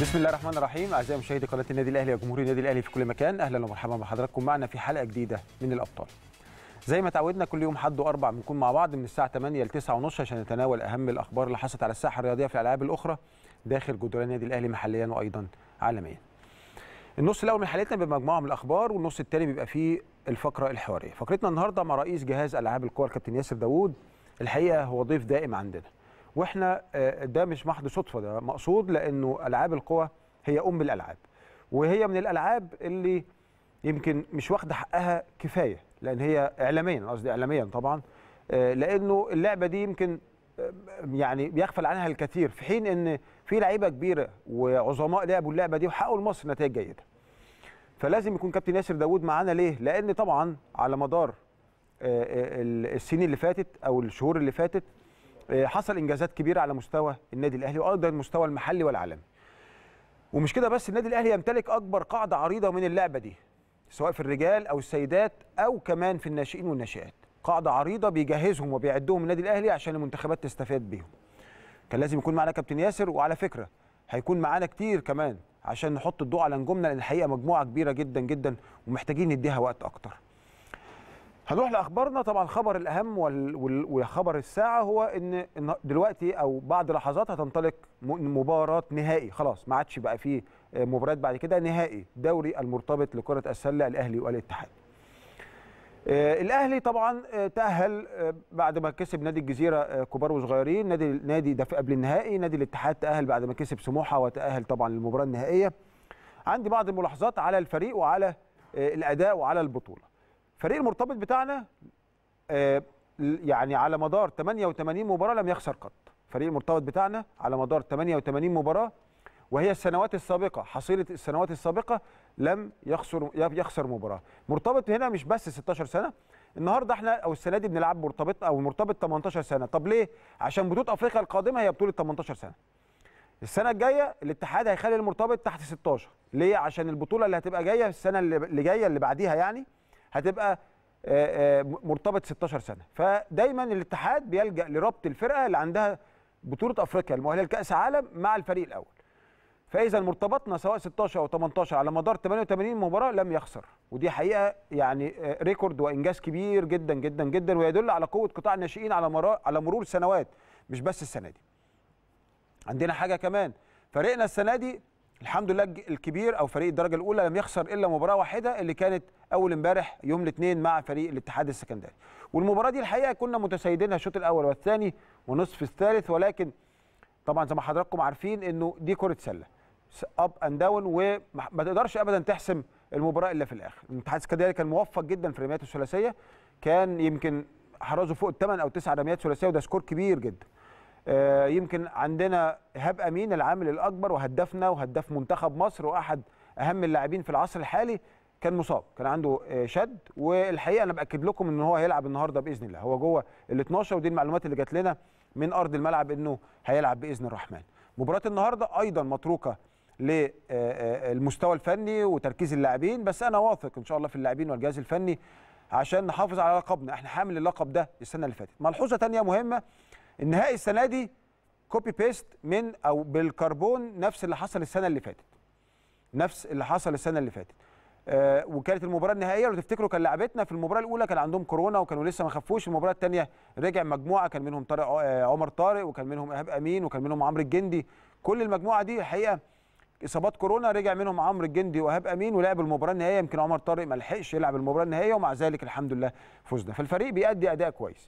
بسم الله الرحمن الرحيم اعزائي مشاهدي قناه النادي الاهلي وجمهور النادي الاهلي في كل مكان اهلا ومرحبا بحضراتكم معنا في حلقه جديده من الابطال زي ما تعودنا كل يوم حد واربع بنكون مع بعض من الساعه 8 ل 9 ونص عشان نتناول اهم الاخبار اللي حصلت على الساحه الرياضيه في الالعاب الاخرى داخل جدران النادي الاهلي محليا وايضا عالميا النص الاول من حلقتنا بمجموعه من الاخبار والنص الثاني بيبقى فيه الفقره الحواريه فقرتنا النهارده مع رئيس جهاز العاب الكوره كابتن ياسر داوود الحقيقه هو ضيف دائم عندنا واحنا آه، ده مش محض صدفه ده مقصود لانه العاب القوى هي ام الالعاب وهي من الالعاب اللي يمكن مش واخده حقها كفايه لان هي اعلاميا قصدي اعلاميا طبعا آه، لانه اللعبه دي يمكن آه، يعني بيغفل عنها الكثير في حين ان في لعيبه كبيره وعظماء لعبوا اللعبه دي وحققوا لمصر نتائج جيده فلازم يكون كابتن ياسر داوود معانا ليه لان طبعا على مدار السنين اللي فاتت او الشهور اللي فاتت آه، حصل انجازات كبيره على مستوى النادي الاهلي وايضا المستوى المحلي والعالمي ومش كده بس النادي الاهلي يمتلك اكبر قاعده عريضه من اللعبه دي سواء في الرجال او السيدات او كمان في الناشئين والناشئات قاعده عريضه بيجهزهم وبيعدهم النادي الاهلي عشان المنتخبات تستفاد بيهم كان لازم يكون معانا كابتن ياسر وعلى فكره هيكون معانا كتير كمان عشان نحط الضوء على نجومنا لان الحقيقه مجموعه كبيره جدا جدا ومحتاجين نديها وقت اكتر هنروح لاخبارنا طبعا الخبر الاهم وخبر الساعه هو ان دلوقتي او بعد لحظات هتنطلق مباراه نهائي خلاص ما عادش بقى فيه مباريات بعد كده نهائي دوري المرتبط لكره السله الاهلي والاتحاد آه، الاهلي طبعا آه، تاهل آه، بعد ما كسب نادي الجزيره كبار وصغيرين نادي نادي ده قبل النهائي نادي الاتحاد تاهل بعد ما كسب سموحه وتاهل طبعا للمباراه النهائيه عندي بعض الملاحظات على الفريق وعلى الاداء وعلى البطوله فريق المرتبط بتاعنا آه، يعني على مدار 88 مباراه لم يخسر قط فريق المرتبط بتاعنا على مدار 88 مباراه وهي السنوات السابقه حصيله السنوات السابقه لم يخسر يخسر مباراه مرتبط هنا مش بس 16 سنه النهارده احنا او السنه دي بنلعب مرتبط او مرتبط 18 سنه طب ليه عشان بطوله افريقيا القادمه هي بطوله 18 سنه السنه الجايه الاتحاد هيخلي المرتبط تحت 16 ليه عشان البطوله اللي هتبقى جايه السنه اللي جايه اللي بعديها يعني هتبقى آه، آه، مرتبط 16 سنه فدايما الاتحاد بيلجا لربط الفرقه اللي عندها بطوله افريقيا المؤهله لكاس عالم مع الفريق الاول فاذا مرتبطنا سواء 16 او 18 على مدار 88 مباراه لم يخسر ودي حقيقه يعني آه، ريكورد وانجاز كبير جدا جدا جدا ويدل على قوه قطاع الناشئين على على مرور سنوات مش بس السنه دي عندنا حاجه كمان فريقنا السنه دي الحمد لله الكبير او فريق الدرجه الاولى لم يخسر الا مباراه واحده اللي كانت اول امبارح يوم الاثنين مع فريق الاتحاد السكندري والمباراه دي الحقيقه كنا متسيدينها الشوط الاول والثاني ونصف الثالث ولكن طبعا زي ما حضراتكم عارفين انه دي كره سله اب اند داون وما تقدرش ابدا تحسم المباراه الا في الاخر الاتحاد السكندري كان موفق جدا في الرميات الثلاثيه كان يمكن حرزوا فوق الثمان او تسع رميات ثلاثيه وده سكور كبير جدا آه، يمكن عندنا ايهاب امين العامل الاكبر وهدفنا وهداف منتخب مصر واحد اهم اللاعبين في العصر الحالي كان مصاب كان عنده آه، شد والحقيقه انا باكد لكم ان هو هيلعب النهارده باذن الله هو جوه ال 12 ودي المعلومات اللي جات لنا من ارض الملعب انه هيلعب باذن الرحمن مباراه النهارده ايضا متروكه للمستوى آه، الفني وتركيز اللاعبين بس انا واثق ان شاء الله في اللاعبين والجهاز الفني عشان نحافظ على لقبنا احنا حامل اللقب ده السنه اللي فاتت ملحوظه ثانيه مهمه النهائي السنه دي كوبي بيست من او بالكربون نفس اللي حصل السنه اللي فاتت نفس اللي حصل السنه اللي فاتت آه وكانت المباراه النهائيه لو تفتكروا كان لعبتنا في المباراه الاولى كان عندهم كورونا وكانوا لسه ما خفوش المباراه الثانيه رجع مجموعه كان منهم طارق آه عمر طارق وكان منهم ايهاب امين وكان منهم عمرو الجندي كل المجموعه دي الحقيقه اصابات كورونا رجع منهم عمرو الجندي وايهاب امين ولعب المباراه النهائيه يمكن عمر طارق ما لحقش يلعب المباراه النهائيه ومع ذلك الحمد لله فزنا فالفريق بيأدي اداء كويس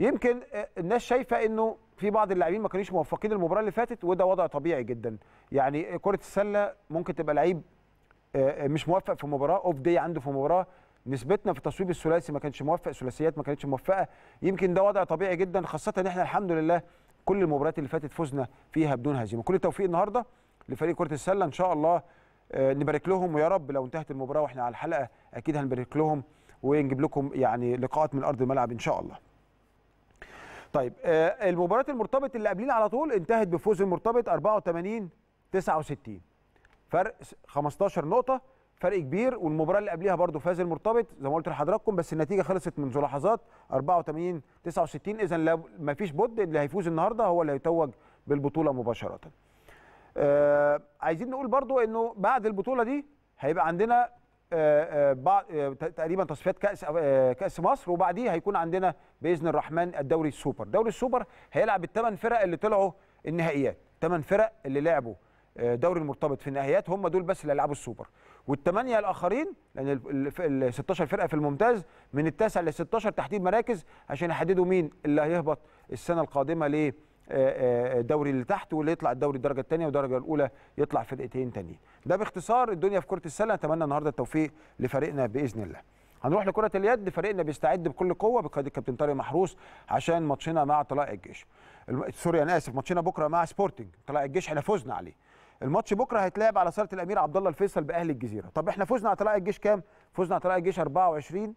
يمكن آه، الناس شايفه انه في بعض اللاعبين ما كانوش موفقين المباراه اللي فاتت وده وضع طبيعي جدا يعني آه، كره السله ممكن تبقى لعيب آه، مش موفق في مباراه اوف دي عنده في مباراه نسبتنا في التصويب الثلاثي ما كانش موفق ثلاثيات ما كانتش موفقه يمكن ده وضع طبيعي جدا خاصه ان احنا الحمد لله كل المباريات اللي فاتت فزنا فيها بدون هزيمه كل التوفيق النهارده لفريق كره السله ان شاء الله نبارك لهم ويا رب لو انتهت المباراه واحنا على الحلقه اكيد هنبارك لهم ونجيب لكم يعني لقاءات من ارض الملعب ان شاء الله طيب آه، المباراه المرتبط اللي قبلين على طول انتهت بفوز المرتبط 84 69 فرق 15 نقطه فرق كبير والمباراه اللي قبليها برضو فاز المرتبط زي ما قلت لحضراتكم بس النتيجه خلصت منذ لحظات 84 69 اذا ما فيش بد اللي هيفوز النهارده هو اللي هيتوج بالبطوله مباشره آه عايزين نقول برضو انه بعد البطوله دي هيبقى عندنا آه، آه، آه، تقريبا تصفيات كاس كاس مصر وبعديه هيكون عندنا باذن الرحمن الدوري السوبر دوري السوبر هيلعب الثمان فرق اللي طلعوا النهائيات ثمان فرق اللي لعبوا دوري المرتبط في النهائيات هم دول بس اللي لعبوا السوبر والثمانيه الاخرين لان يعني ال 16 فرقه في الممتاز من التاسع ل 16 تحديد مراكز عشان يحددوا مين اللي هيهبط السنه القادمه ليه الدوري اللي تحت واللي يطلع الدوري الدرجه الثانيه والدرجه الاولى يطلع فرقتين ثانيين ده باختصار الدنيا في كره السله اتمنى النهارده التوفيق لفريقنا باذن الله هنروح لكره اليد فريقنا بيستعد بكل قوه بقياده الكابتن طارق محروس عشان ماتشنا مع طلائع الجيش سوري انا اسف ماتشنا بكره مع سبورتنج طلائع الجيش احنا فزنا عليه الماتش بكره هيتلعب على صاله الامير عبد الله الفيصل باهلي الجزيره طب احنا فزنا على طلائع الجيش كام فزنا على طلائع الجيش 24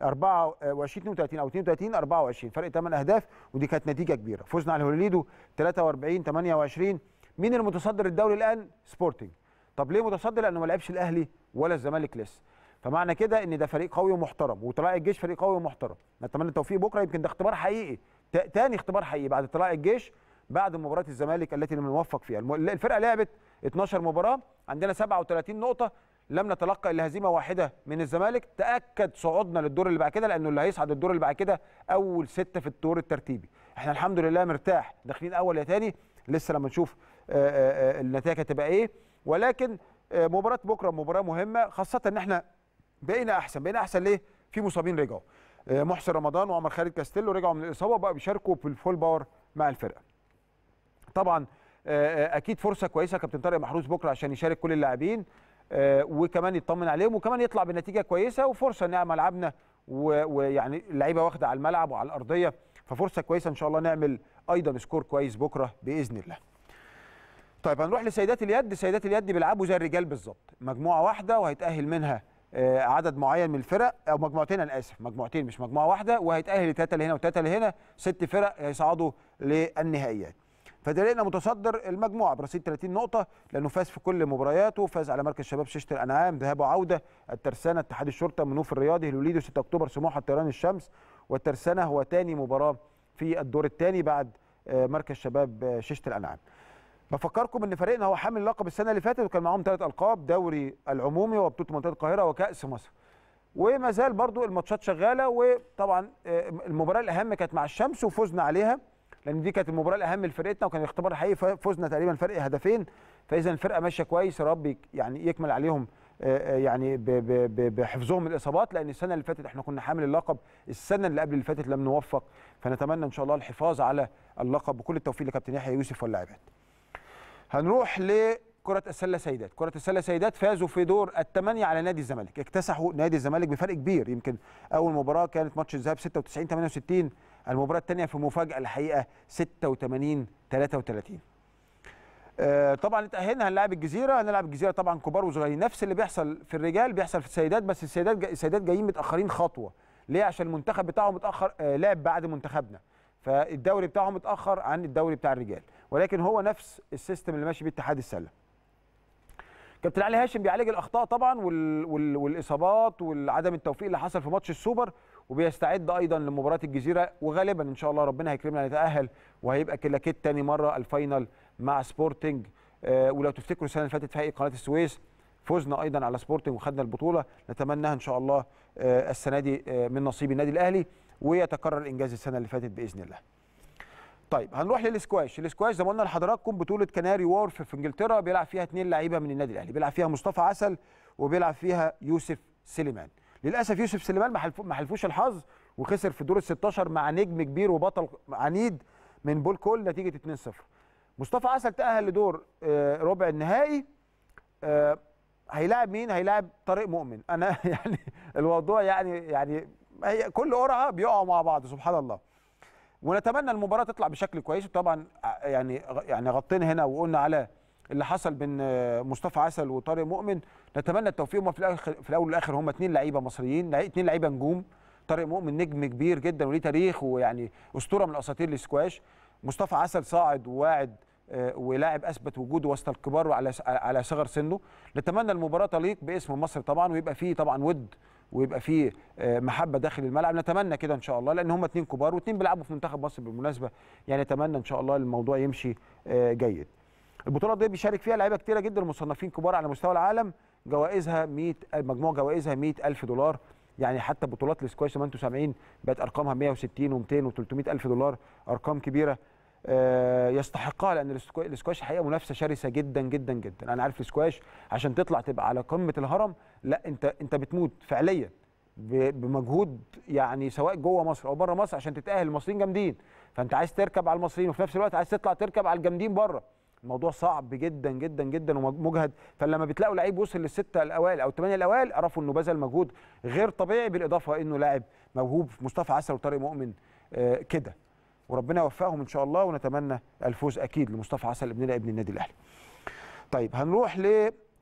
24 32 او 32 24 فرق 8 اهداف ودي كانت نتيجه كبيره فوزنا على هوليدو 43 28 مين المتصدر الدوري الان سبورتنج طب ليه متصدر لانه ما لعبش الاهلي ولا الزمالك لسه فمعنى كده ان ده فريق قوي ومحترم وطلائع الجيش فريق قوي ومحترم نتمنى التوفيق بكره يمكن ده اختبار حقيقي تاني اختبار حقيقي بعد طلائع الجيش بعد مباراه الزمالك التي لم نوفق فيها الفرقه لعبت 12 مباراه عندنا 37 نقطه لم نتلقى الا هزيمه واحده من الزمالك تاكد صعودنا للدور اللي بعد كده لانه اللي هيصعد الدور اللي بعد كده اول سته في الدور الترتيبي احنا الحمد لله مرتاح داخلين اول يا تاني لسه لما نشوف آه، آه، آه، النتائج هتبقى ايه ولكن مباراه بكره مباراه مهمه خاصه ان احنا بقينا احسن بقينا احسن ليه في مصابين رجعوا محسن رمضان وعمر خالد كاستيلو رجعوا من الاصابه بقى بيشاركوا في الفول باور مع الفرقه طبعا اكيد فرصه كويسه كابتن طارق محروس بكره عشان يشارك كل اللاعبين آه، وكمان يطمن عليهم وكمان يطلع بنتيجه كويسه وفرصه ان ملعبنا ويعني اللعيبه واخده على الملعب وعلى الارضيه ففرصه كويسه ان شاء الله نعمل ايضا سكور كويس بكره باذن الله. طيب هنروح لسيدات اليد، سيدات اليد بيلعبوا زي الرجال بالظبط، مجموعه واحده وهيتاهل منها آه، عدد معين من الفرق او مجموعتين انا اسف، مجموعتين مش مجموعه واحده وهيتاهل ثلاثه لهنا وثلاثه لهنا، ست فرق هيصعدوا للنهائيات. فدليلنا متصدر المجموعه برصيد 30 نقطه لانه فاز في كل مبارياته فاز على مركز شباب شيشه الانعام ذهاب وعوده الترسانه اتحاد الشرطه منوف الرياضي الوليد 6 اكتوبر سموحه طيران الشمس والترسانه هو ثاني مباراه في الدور الثاني بعد آه، مركز شباب آه، شيشه الانعام بفكركم ان فريقنا هو حامل لقب السنه اللي فاتت وكان معاهم ثلاث القاب دوري العمومي وبطوله منطقه القاهره وكاس مصر وما زال برضو الماتشات شغاله وطبعا آه، المباراه الاهم كانت مع الشمس وفزنا عليها لان دي كانت المباراه الاهم لفرقتنا وكان الاختبار الحقيقي فوزنا تقريبا فرق هدفين فاذا الفرقه ماشيه كويس رب يعني يكمل عليهم يعني بحفظهم من الاصابات لان السنه اللي فاتت احنا كنا حامل اللقب السنه اللي قبل اللي فاتت لم نوفق فنتمنى ان شاء الله الحفاظ على اللقب بكل التوفيق لكابتن يحيى يوسف واللاعبات. هنروح لكره السله سيدات، كره السله سيدات فازوا في دور الثمانيه على نادي الزمالك، اكتسحوا نادي الزمالك بفرق كبير يمكن اول مباراه كانت ماتش الذهاب 96 68 المباراه الثانيه في مفاجاه الحقيقه 86 33 آه، طبعا اتاهلنا هنلاعب الجزيره هنلعب الجزيره طبعا كبار وصغيرين نفس اللي بيحصل في الرجال بيحصل في السيدات بس السيدات السيدات جايين متاخرين خطوه ليه عشان المنتخب بتاعهم متاخر آه، لعب بعد منتخبنا فالدوري بتاعهم متاخر عن الدوري بتاع الرجال ولكن هو نفس السيستم اللي ماشي بيه اتحاد السله كابتن علي هاشم بيعالج الاخطاء طبعا وال... وال... والاصابات وعدم التوفيق اللي حصل في ماتش السوبر وبيستعد ايضا لمباراه الجزيره وغالبا ان شاء الله ربنا هيكرمنا نتاهل وهيبقى كلاكيت تاني مره الفاينل مع سبورتنج آه ولو تفتكروا السنه اللي فاتت في قناه السويس فزنا ايضا على سبورتنج وخدنا البطوله نتمناها ان شاء الله آه السنه دي آه من نصيب النادي الاهلي ويتكرر انجاز السنه اللي فاتت باذن الله طيب هنروح للسكواش السكواش زي ما قلنا لحضراتكم بطوله كناري وورف في انجلترا بيلعب فيها اثنين لعيبه من النادي الاهلي بيلعب فيها مصطفى عسل وبيلعب فيها يوسف سليمان للاسف يوسف سليمان ما حلفوش الحظ وخسر في دور ال 16 مع نجم كبير وبطل عنيد من بول كول نتيجه 2-0 مصطفى عسل تاهل لدور آه، ربع النهائي آه، هيلاعب مين هيلاعب طارق مؤمن انا يعني الموضوع يعني يعني كل قرعه بيقعوا مع بعض سبحان الله ونتمنى المباراه تطلع بشكل كويس وطبعا آه، يعني يعني غطينا هنا وقلنا على اللي حصل بين آه، مصطفى عسل وطارق مؤمن نتمنى التوفيق هم في الاخر في الاول والاخر هم اثنين لعيبه مصريين اثنين لعيبه نجوم طارق مؤمن نجم كبير جدا وليه تاريخ ويعني اسطوره من اساطير السكواش مصطفى عسل صاعد وواعد ولاعب اثبت وجوده وسط الكبار وعلى على صغر سنه نتمنى المباراه تليق باسم مصر طبعا ويبقى فيه طبعا ود ويبقى فيه آه، محبه داخل الملعب نتمنى كده ان شاء الله لان هم اتنين كبار واتنين بيلعبوا في منتخب مصر بالمناسبه يعني نتمنى ان شاء الله الموضوع يمشي آه، جيد البطوله دي بيشارك فيها لعيبه كتيره جدا مصنفين كبار على مستوى العالم جوائزها 100 مجموع جوائزها 100000 دولار يعني حتى بطولات الاسكواش 78 بقت ارقامها 160 و200 و300 الف دولار ارقام كبيره آه، يستحقها لان الاسكواش الحقيقه منافسه شرسه جدا جدا جدا انا عارف الاسكواش عشان تطلع تبقى على قمه الهرم لا انت انت بتموت فعليا بمجهود يعني سواء جوه مصر او بره مصر عشان تتاهل المصريين جامدين فانت عايز تركب على المصريين وفي نفس الوقت عايز تطلع تركب على الجامدين بره الموضوع صعب جدا جدا جدا ومجهد فلما بتلاقوا لعيب وصل للسته الاوائل او الثمانيه الاوائل عرفوا انه بذل مجهود غير طبيعي بالاضافه انه لاعب موهوب مصطفى عسل وطارق مؤمن آه، كده وربنا يوفقهم ان شاء الله ونتمنى الفوز اكيد لمصطفى عسل ابننا ابن النادي الاهلي. طيب هنروح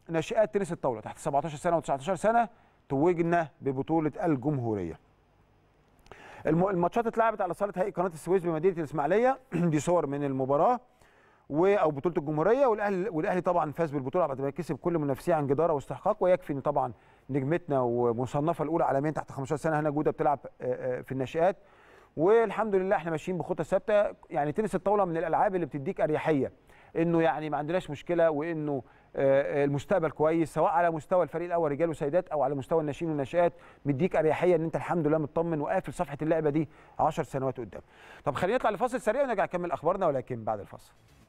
لناشئات تنس الطاوله تحت 17 سنه و19 سنه توجنا ببطوله الجمهوريه. الماتشات اتلعبت على صاله هيئه قناه السويس بمدينه الاسماعيليه دي صور من المباراه و او بطوله الجمهوريه والاهلي والاهلي طبعا فاز بالبطوله بعد ما كسب كل منافسيه عن جداره واستحقاق ويكفي ان طبعا نجمتنا ومصنفه الاولى عالميا تحت 15 سنه هنا جوده بتلعب في الناشئات والحمد لله احنا ماشيين بخطى ثابته يعني تنس الطاوله من الالعاب اللي بتديك اريحيه انه يعني ما عندناش مشكله وانه آه، آه، المستقبل كويس سواء على مستوى الفريق الاول رجال وسيدات او على مستوى الناشئين والناشئات مديك اريحيه ان انت الحمد لله مطمن وقافل صفحه اللعبه دي 10 سنوات قدام. طب خلينا نطلع لفاصل سريع ونرجع نكمل اخبارنا ولكن بعد الفاصل.